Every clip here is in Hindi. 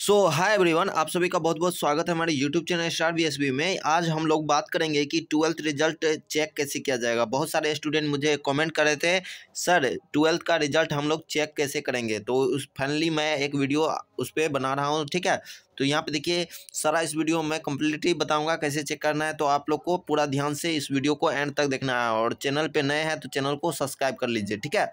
सो हाय एवरीवन आप सभी का बहुत बहुत स्वागत है हमारे यूट्यूब चैनल स्टार बी में आज हम लोग बात करेंगे कि ट्वेल्थ रिजल्ट चेक कैसे किया जाएगा बहुत सारे स्टूडेंट मुझे कमेंट कर रहे थे सर ट्वेल्थ का रिजल्ट हम लोग चेक कैसे करेंगे तो उस फाइनली मैं एक वीडियो उस पर बना रहा हूँ ठीक है तो यहाँ पे देखिए सारा इस वीडियो में कम्प्लीटली बताऊंगा कैसे चेक करना है तो आप लोग को पूरा ध्यान से इस वीडियो को एंड तक देखना है और चैनल पर नए हैं तो चैनल को सब्सक्राइब कर लीजिए ठीक है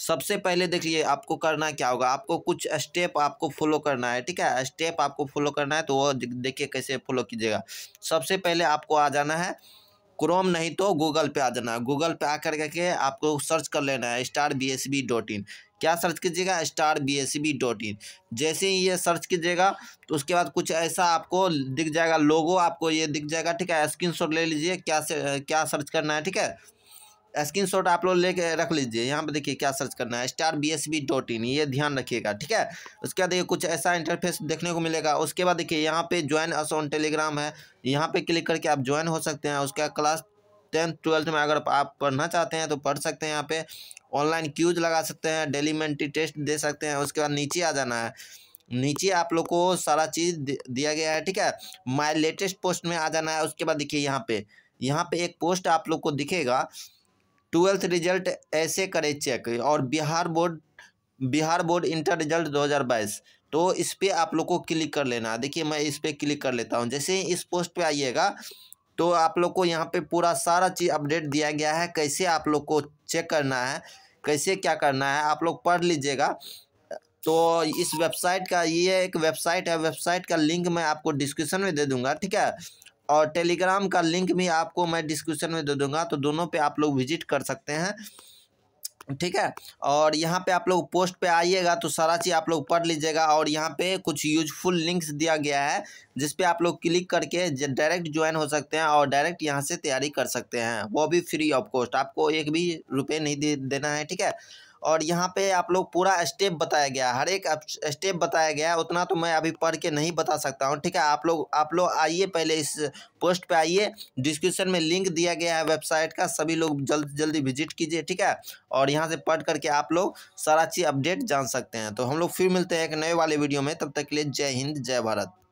सबसे पहले देखिए आपको करना क्या होगा आपको कुछ स्टेप आपको फॉलो करना है ठीक है स्टेप आपको फॉलो करना है तो वो देखिए कैसे फॉलो कीजिएगा सबसे पहले आपको आ जाना है क्रोम नहीं तो गूगल पे आ जाना है गूगल पे आ कर के आपको सर्च कर लेना है star B S B dot in क्या सर्च कीजिएगा star B S B dot in जैसे ही ये सर्च कीजिएगा तो उसके बाद कुछ ऐसा आपको दिख जाएगा लोगो आपको ये दिख जाएगा ठीक है स्क्रीन शॉट ले लीजिए क्या से क्या सर्च करना है ठीक है स्क्रीन शॉट आप लोग लेके रख लीजिए यहाँ पे देखिए क्या सर्च करना है star B S B dot in ये ध्यान रखिएगा ठीक है उसके बाद देखिए कुछ ऐसा इंटरफेस देखने को मिलेगा उसके बाद देखिए यहाँ पे ज्वाइन अस ऑन टेलीग्राम है यहाँ पे क्लिक करके आप ज्वाइन हो सकते हैं उसके बाद क्लास टेंथ ट्वेल्थ में अगर आप पढ़ना चाहते हैं तो पढ़ सकते हैं यहाँ पे ऑनलाइन क्यूज लगा सकते हैं डेलीमेंट्री टेस्ट दे सकते हैं उसके बाद नीचे आ जाना है नीचे आप लोग को सारा चीज़ दिया गया है ठीक है माई लेटेस्ट पोस्ट में आ जाना है उसके बाद देखिए यहाँ पे यहाँ पे एक पोस्ट आप लोग को दिखेगा ट्वेल्थ रिजल्ट ऐसे करें चेक और Bihar board Bihar board inter result 2022 तो इस पर आप लोग को क्लिक कर लेना है देखिए मैं इस पर क्लिक कर लेता हूँ जैसे ही इस पोस्ट पे आइएगा तो आप लोग को यहाँ पे पूरा सारा चीज़ अपडेट दिया गया है कैसे आप लोग को चेक करना है कैसे क्या करना है आप लोग पढ़ लीजिएगा तो इस वेबसाइट का ये एक वेबसाइट है वेबसाइट का लिंक मैं आपको डिस्क्रिप्शन में दे दूंगा ठीक है और टेलीग्राम का लिंक भी आपको मैं डिस्क्रिप्शन में दे दूंगा तो दोनों पे आप लोग विजिट कर सकते हैं ठीक है और यहाँ पे आप लोग पोस्ट पे आइएगा तो सारा चीज़ आप लोग पढ़ लीजिएगा और यहाँ पे कुछ यूजफुल लिंक्स दिया गया है जिस पे आप लोग क्लिक करके डायरेक्ट ज्वाइन हो सकते हैं और डायरेक्ट यहाँ से तैयारी कर सकते हैं वो भी फ्री ऑफ कॉस्ट आपको एक भी रुपये नहीं दे देना है ठीक है और यहाँ पे आप लोग पूरा स्टेप बताया गया हर एक स्टेप बताया गया है उतना तो मैं अभी पढ़ के नहीं बता सकता हूँ ठीक है आप लोग आप लोग आइए पहले इस पोस्ट पे आइए डिस्क्रिप्शन में लिंक दिया गया है वेबसाइट का सभी लोग जल्द जल्दी विजिट कीजिए ठीक है और यहाँ से पढ़ करके आप लोग सारा चीज़ अपडेट जान सकते हैं तो हम लोग फिर मिलते हैं एक नए वाले वीडियो में तब तक के लिए जय हिंद जय भारत